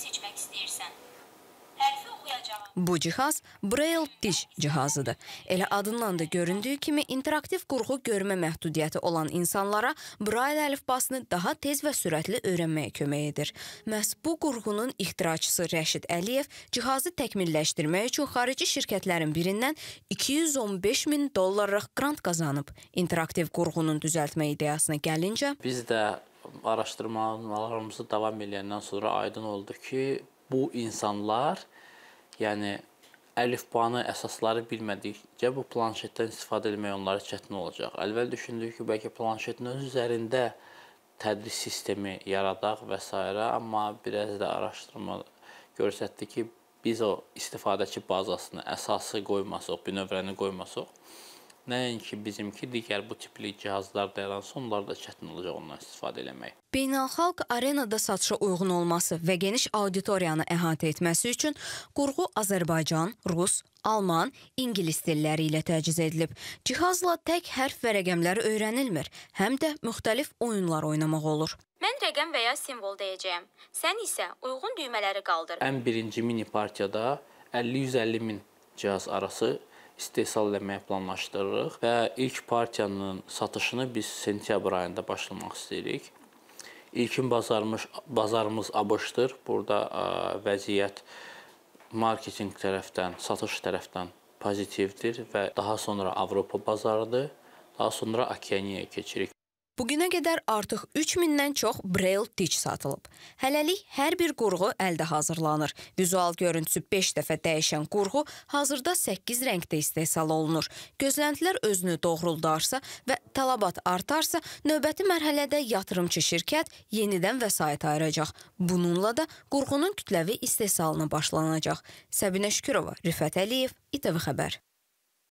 seçmək istəyirsən. Hərfi oxuyacağım. Bu cihaz Braille diş cihazıdır. Elə adından da göründüyü kimi interaktiv qurğu görmə məhdudiyyəti olan insanlara Braille əlifbasını daha tez və sürətli öyrənməyə kömək edir. Məhz bu qurğunun ixtiraçısı Rəşid Əliyev cihazı təkmilləşdirmək üçün xarici şirkətlərin birindən 215 min dollarlıq qrant qazanıb. İnteraktiv qurğunun düzəltmə ideyasına gəlincə, biz də araşdırmalarımızı davam edəndən sonra aydın oldu ki, bu insanlar, yəni əlifbanı əsasları bilmədikcə bu planşetdən istifadə etmək onlara çətin olacaq. Əlvəl düşündük ki, bəlkə planşetin öz üzərində tədris sistemi yaradaq və s. amma biraz da araşdırma göstərdi ki, biz o istifadəçi bazasını əsası qoymasaq, bünövrəni qoymasaq, Nəinki bizimki digər bu tipli cihazlar yaransa, onlar da çətin olacaq ondan istifadə eləmək. Beynəlxalq arenada satışa uyğun olması və geniş auditoriyanı əhatə etməsi üçün qurğu Azərbaycan, rus, alman, ingilis dilləri ilə təchiz edilib. Cihazla tək hərf və rəqəmlər öyrənilmir, həm də müxtəlif oyunlar oynamaq olur. Mən rəqəm və ya simvol deyəcəyəm. Sən isə uyğun düymələri qaldır. Ən birinci mini partiyada 50-150 min cihaz arası istehsal eləməyi planlaşdırırıq və ilk partiyanın satışını biz sentyabr ayında başlamaq istəyirik. İlkin bazarmış bazarımız ABŞ-dır. Burada ə, vəziyyət marketinq tərəfdən, satış tərəfdən pozitivdir və daha sonra Avropa bazarıdır. Daha sonra Okeaniyaya keçirik. Bugünə qədər artıq 3000-dən çox Braille diç satılıb. Hələlik hər bir qurğu əldə hazırlanır. Vizual görüntüsü 5 dəfə dəyişən qurğu hazırda 8 rəngdə istehsal olunur. Gözləntilər özünü doğruldarsa və tələbat artarsa, növbəti mərhələdə yatırımçı şirkət yenidən vəsait ayıracaq. Bununla da qurğunun kütləvi istehsalına başlanacaq. Səbinə Şükürova, Rifət Əliyev, İTV Xəbər.